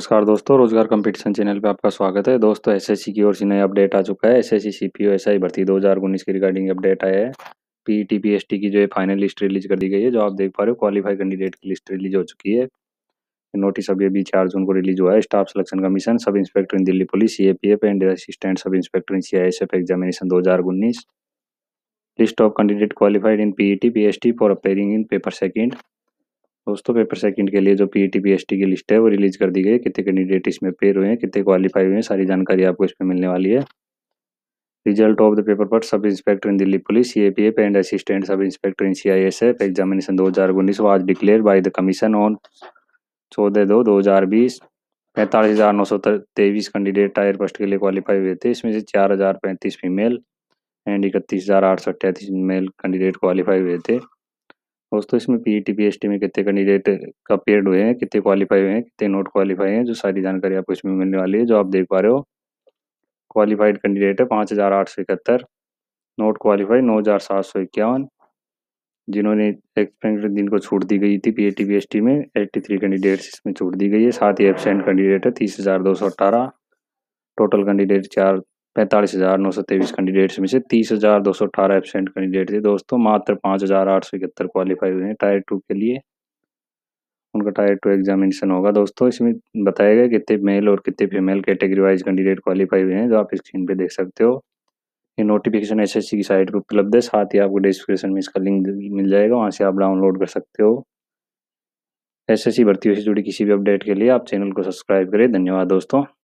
नमस्कार दोस्तों रोजगार कंपटीशन चैनल पे आपका स्वागत है दोस्तों एसएससी की ओर से नया अपडेट आ चुका है एसएससी सीपीओ एसआई भर्ती 2019 की रिगार्डिंग अपडेट आया है पीईटी पीएसटी e की जो है फाइनल लिस्ट रिलीज कर दी गई है जो आप देख पा रहे हो क्वालिफाई कैंडिडेट की लिस्ट रिलीज हो चुकी है नोटिस अभी अभी चार जून को रिलीज हुआ है staff selection commission sub inspector in Delhi police C and assistant sub inspector in C examination दो list of candidate qualified in PET PST for appearing in paper second दोस्तों पेपर सेकंड के लिए जो पीईटी पीएसटी e की list है वो release कर दी गई है कितने कैंडिडेट इसमें पेर हुए हैं कितने क्वालिफाई हुए हैं सारी जानकारी आपको इसमें मिलने वाली है रिजल्ट ऑफ द पेपर पर sub inspector in Delhi police C APF and assistant sub inspector in C I S F examination दो हज़ार उन्नीस आज declare by the commission on चौदह दो दो हज़ार बीस पैंतालीस हज़ार नौ सौ तेईस कैंडिडेट टायर फर्स्ट के लिए क्वालिफाई हुए थे इसमें से चार हज़ार पैंतीस फीमेल एंड इकतीस हज़ार आठ सौ अट्ठाईस मेल कैंडिडेट क्वालिफाई हुए थे दोस्तों इसमें एस टी में कितने कैंडिडेट अपेयर हुए हैं कितने क्वालिफाई हुए हैं कितने नॉट क्वालिफाई हैं जो सारी जानकारी आपको इसमें मिलने वाली है जो आप देख पा रहे हो क्वालिफाइड कैंडिडेट है पाँच हज़ार आठ सौ इकहत्तर नॉट क्वालिफाई नौ हज़ार सात सौ इक्यावन जिन्होंने एक्सपेंडेड दिन को छूट दी गई थी पी एस टी में एट्टी थ्री कैंडिडेट्स इसमें छूट दी गई है साथ ही एबसेंट कैंडिडेट है तीस हज़ार दो सौ अट्ठारह टोटल कैंडिडेट चार पैंतालीस हजार नौ सौ तेईस कैंडिडेट्स में से तीस हजार दो सौ अठारह एबसेंट कैंडिडेट थे दोस्तों मात्र पाँच हजार आठ सौ इकहत्तर क्वालिफाई हुए हैं टायर टू के लिए उनका टायर टू एग्जामिनेशन होगा दोस्तों इसमें बताया गया कितने मेल और कितने female category wise candidate qualify हुए हैं जो आप स्क्रीन पर देख सकते हो ये नोटिफिकेशन एस की साइट पर उपलब्ध है साथ ही आपको डिस्क्रिप्शन में इसका लिंक मिल जाएगा वहाँ से आप डाउनलोड कर सकते हो एसएससी भर्तियों से जुड़ी किसी भी अपडेट के लिए आप चैनल को सब्सक्राइब करें धन्यवाद दोस्तों